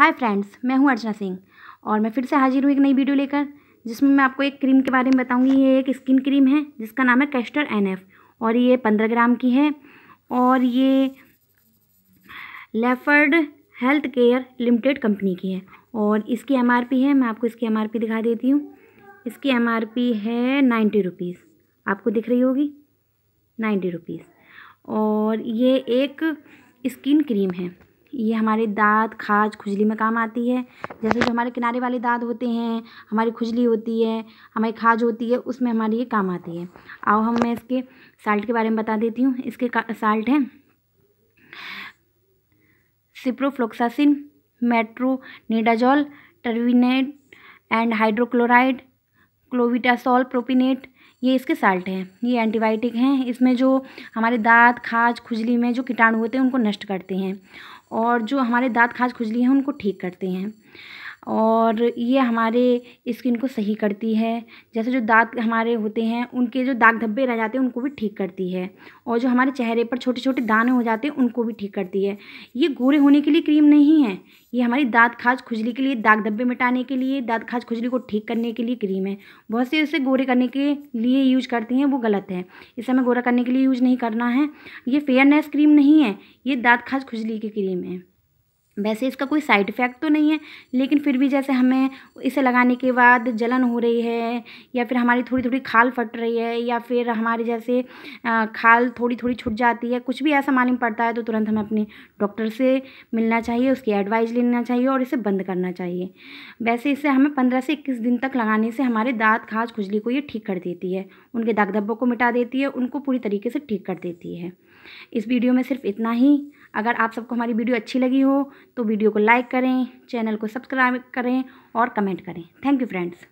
hi friends मैं हूं अर्चना सिंह और मैं फिर से हाजिर हूं एक नई वीडियो लेकर जिसमें मैं आपको एक क्रीम के बारे में बताऊंगी ये एक स्किन क्रीम है जिसका नाम है कैस्टर एनएफ और ये पंद्रह ग्राम की है और ये Leeford health care limited company की है और इसकी एम है मैं आपको इसकी एम दिखा देती हूँ इसकी एम है नाइन्टी रुपीज़ आपको दिख रही होगी नाइन्टी रुपीज़ और ये एक स्किन क्रीम है ये हमारे दाँत खाज खुजली में काम आती है जैसे जो हमारे किनारे वाले दाँत होते हैं हमारी खुजली होती है हमारी खाज होती है उसमें हमारी ये काम आती है और हम मैं इसके साल्ट के बारे में बता देती हूँ इसके साल्ट हैं ciprofloxacin metronidazole terbinafine and hydrochloride clobetasol propionate ये इसके साल्ट हैं ये एंटीबायोटिक हैं इसमें जो हमारे दांत खाज खुजली में जो कीटाणु होते हैं उनको नष्ट करते हैं और जो हमारे दाँत खाज खुजली हैं उनको ठीक करते हैं और ये हमारे स्किन को सही करती है जैसे जो दाग हमारे होते हैं उनके जो दाग धब्बे रह जाते हैं उनको भी ठीक करती है और जो हमारे चेहरे पर छोटे छोटे दाने हो जाते हैं उनको भी ठीक करती है ये गोरे होने के लिए क्रीम नहीं है ये हमारी दाँत खाज खुजली के लिए दाग धब्बे मिटाने के लिए दाँत खाज खुजली को ठीक करने के लिए क्रीम है बहुत से इसे गोरे करने के लिए यूज करती हैं वो गलत है इसे हमें गोरा करने के लिए यूज नहीं करना है ये फेयरनेस क्रीम नहीं है ये दाँत खाज खुजली की क्रीम है वैसे इसका कोई साइड इफ़ेक्ट तो नहीं है लेकिन फिर भी जैसे हमें इसे लगाने के बाद जलन हो रही है या फिर हमारी थोड़ी थोड़ी खाल फट रही है या फिर हमारे जैसे खाल थोड़ी थोड़ी छूट जाती है कुछ भी ऐसा मालूम पड़ता है तो तुरंत हमें अपने डॉक्टर से मिलना चाहिए उसकी एडवाइस लेना चाहिए और इसे बंद करना चाहिए वैसे इसे हमें पंद्रह से इक्कीस दिन तक लगाने से हमारे दाँत खाज खुजली को ये ठीक कर देती है उनके दाग धब्बों को मिटा देती है उनको पूरी तरीके से ठीक कर देती है इस वीडियो में सिर्फ इतना ही अगर आप सबको हमारी वीडियो अच्छी लगी हो तो वीडियो को लाइक करें चैनल को सब्सक्राइब करें और कमेंट करें थैंक यू फ्रेंड्स